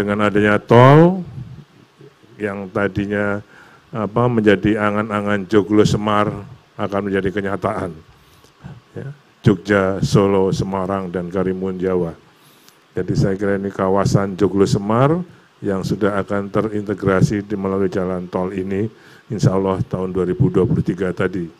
dengan adanya tol yang tadinya apa menjadi angan-angan Joglo Semar akan menjadi kenyataan. Ya. Jogja, Solo, Semarang, dan Karimun Jawa. Jadi saya kira ini kawasan Joglo Semar yang sudah akan terintegrasi di melalui jalan tol ini insya Allah tahun 2023 tadi.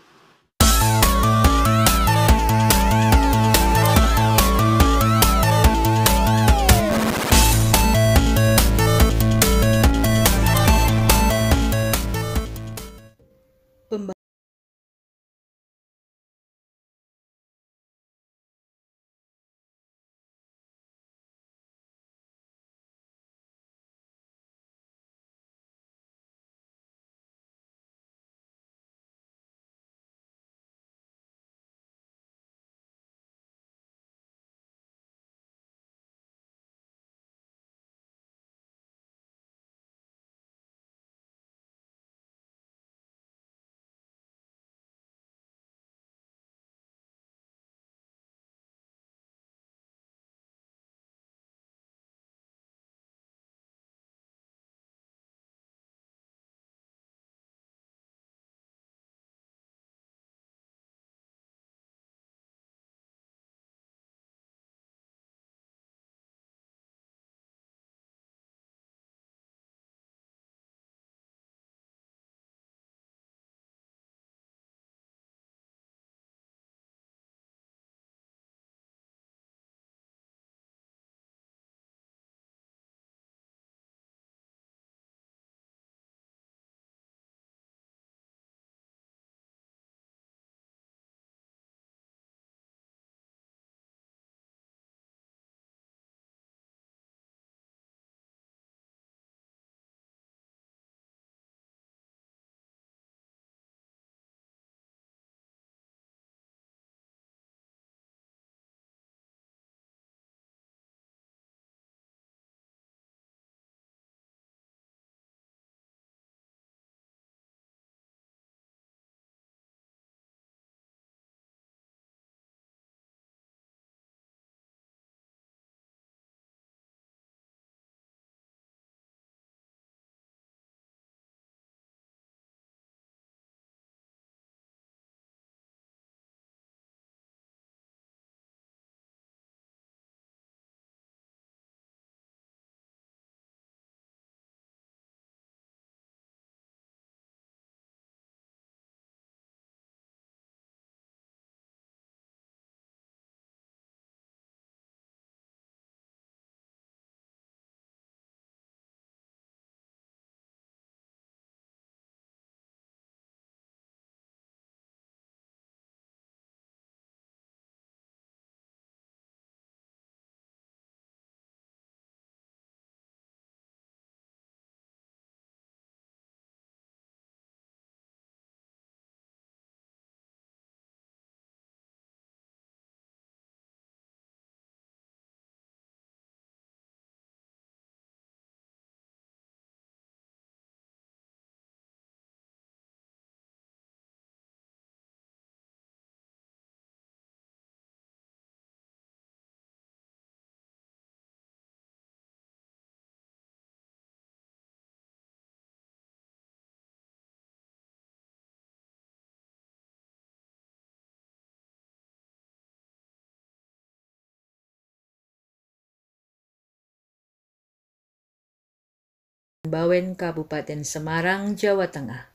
Bawen, Kabupaten Semarang, Jawa Tengah.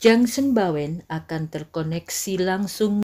Junction Bawen akan terkoneksi langsung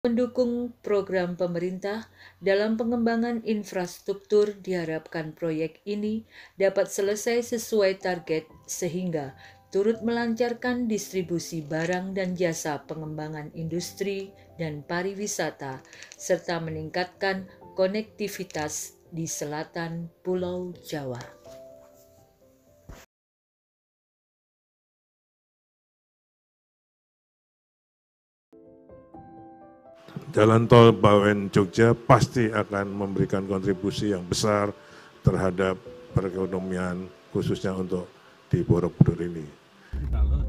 Pendukung program pemerintah dalam pengembangan infrastruktur diharapkan proyek ini dapat selesai sesuai target sehingga turut melancarkan distribusi barang dan jasa pengembangan industri dan pariwisata serta meningkatkan konektivitas di selatan Pulau Jawa. Jalan tol Bawen Jogja pasti akan memberikan kontribusi yang besar terhadap perekonomian khususnya untuk di Borobudur ini.